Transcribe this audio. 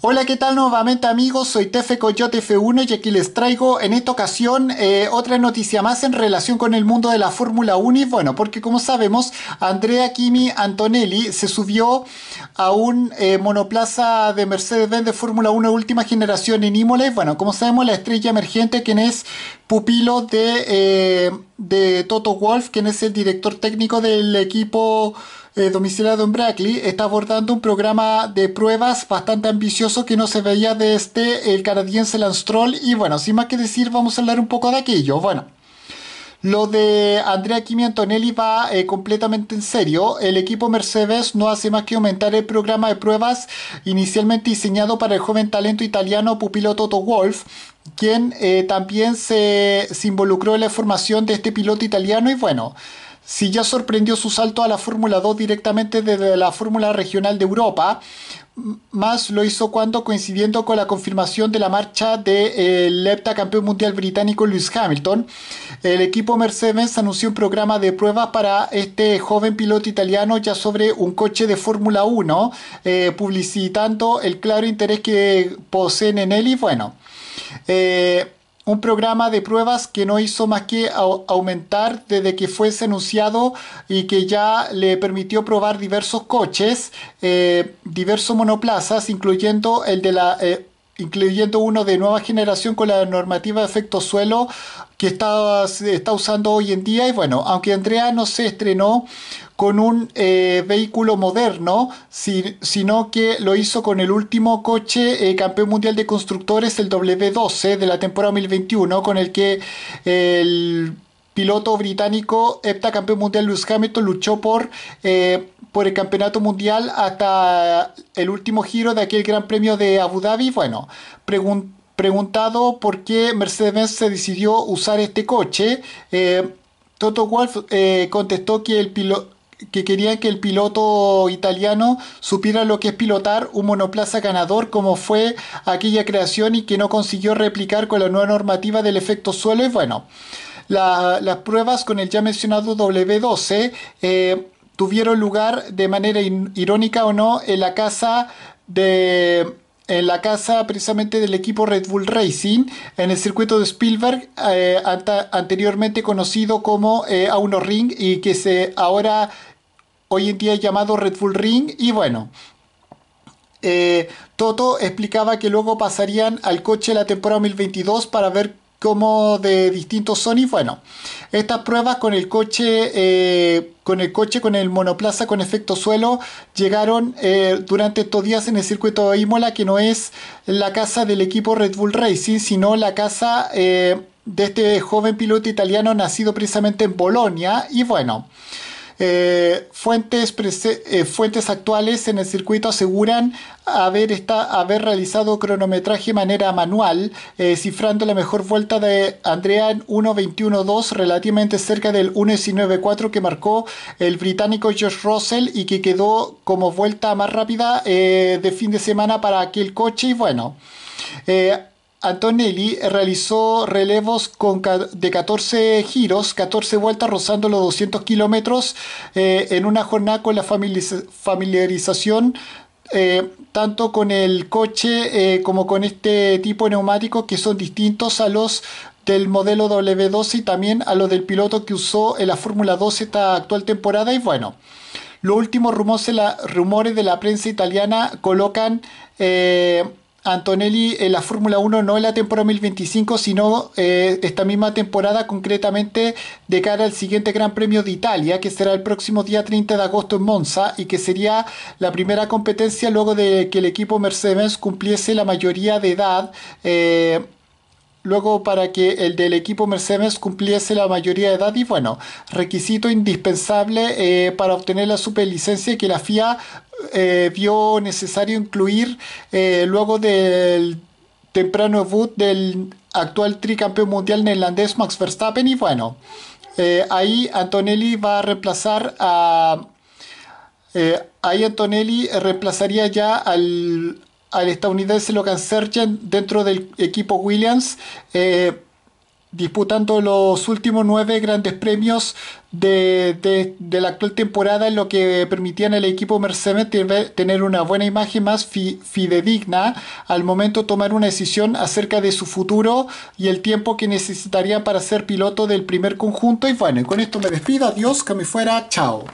Hola, ¿qué tal nuevamente amigos? Soy Tefe Coyote F1 y aquí les traigo en esta ocasión eh, otra noticia más en relación con el mundo de la Fórmula 1 y bueno, porque como sabemos, Andrea Kimi Antonelli se subió a un eh, monoplaza de Mercedes-Benz de Fórmula 1 última generación en Imola y bueno, como sabemos, la estrella emergente quien es pupilo de, eh, de Toto Wolf, quien es el director técnico del equipo eh, domiciliado en Brackley, está abordando un programa de pruebas bastante ambicioso que no se veía desde el canadiense Lance Troll. Y bueno, sin más que decir, vamos a hablar un poco de aquello. Bueno. Lo de Andrea Kimi Antonelli va eh, completamente en serio. El equipo Mercedes no hace más que aumentar el programa de pruebas inicialmente diseñado para el joven talento italiano pupilo Toto Wolf, quien eh, también se, se involucró en la formación de este piloto italiano y bueno si ya sorprendió su salto a la Fórmula 2 directamente desde la Fórmula Regional de Europa, más lo hizo cuando coincidiendo con la confirmación de la marcha del de, eh, campeón mundial británico Lewis Hamilton, el equipo Mercedes anunció un programa de pruebas para este joven piloto italiano ya sobre un coche de Fórmula 1, eh, publicitando el claro interés que poseen en él y bueno. Eh, un programa de pruebas que no hizo más que aumentar desde que fuese anunciado y que ya le permitió probar diversos coches, eh, diversos monoplazas, incluyendo el de la... Eh, incluyendo uno de nueva generación con la normativa de efecto suelo que está, está usando hoy en día. Y bueno, aunque Andrea no se estrenó con un eh, vehículo moderno, sino que lo hizo con el último coche eh, campeón mundial de constructores, el W12 eh, de la temporada 2021, con el que el piloto británico campeón mundial Lewis Hamilton luchó por, por el campeonato mundial hasta el último giro de aquel Gran Premio de Abu Dhabi. Bueno, preguntado por qué mercedes se decidió usar este coche, Toto Wolf contestó que el piloto que quería que el piloto italiano supiera lo que es pilotar un monoplaza ganador como fue aquella creación y que no consiguió replicar con la nueva normativa del efecto suelo. bueno, las pruebas con el ya mencionado W12 eh, tuvieron lugar de manera irónica o no en la casa de en la casa precisamente del equipo Red Bull Racing en el circuito de Spielberg eh, anteriormente conocido como eh, A1 Ring y que se ahora hoy en día llamado Red Bull Ring y bueno. Eh, Toto explicaba que luego pasarían al coche la temporada 2022 para ver cómo de distintos son... ...y Bueno, estas pruebas con el coche, eh, con el coche, con el monoplaza con efecto suelo, llegaron eh, durante estos días en el circuito de Imola, que no es la casa del equipo Red Bull Racing, sino la casa de este joven piloto italiano nacido precisamente en Bolonia. Y bueno. Eh, fuentes, eh, fuentes actuales en el circuito aseguran haber, haber realizado cronometraje de manera manual, eh, cifrando la mejor vuelta de Andrea en 1.21.2, relativamente cerca del 1.19.4 que marcó el británico George Russell y que quedó como vuelta más rápida de fin de semana para aquel coche. Y bueno. Antonelli realizó relevos de 14 giros, 14 vueltas, rozando los 200 kilómetros eh, en una jornada con la familiarización eh, tanto con el coche eh, como con este tipo de neumáticos que son distintos a los del modelo W12 y también a los del piloto que usó en la Fórmula 2 esta actual temporada. Y bueno, los últimos rumores, rumores de la prensa italiana colocan... Antonelli en eh, la Fórmula 1 no en la temporada 2025, sino eh, esta misma temporada concretamente de cara al siguiente Gran Premio de Italia, que será el próximo día 30 de agosto en Monza y que sería la primera competencia luego de que el equipo Mercedes cumpliese la mayoría de edad. Eh, Luego, para que el del equipo Mercedes cumpliese la mayoría de edad y bueno, requisito indispensable eh, para obtener la superlicencia que la FIA eh, vio necesario incluir eh, luego del temprano debut del actual tricampeón mundial neerlandés Max Verstappen y bueno, ahí Antonelli va a reemplazar a... ahí Antonelli reemplazaría ya al al estadounidense Logan Sergent. dentro del equipo Williams, eh, disputando los últimos nueve grandes premios de, la actual temporada, lo que permitían al equipo Mercedes tener una buena imagen más fidedigna al momento de tomar una decisión acerca de su futuro y el tiempo que necesitaría para ser piloto del primer conjunto. Y bueno, con esto me despido, adiós, que me fuera, chao.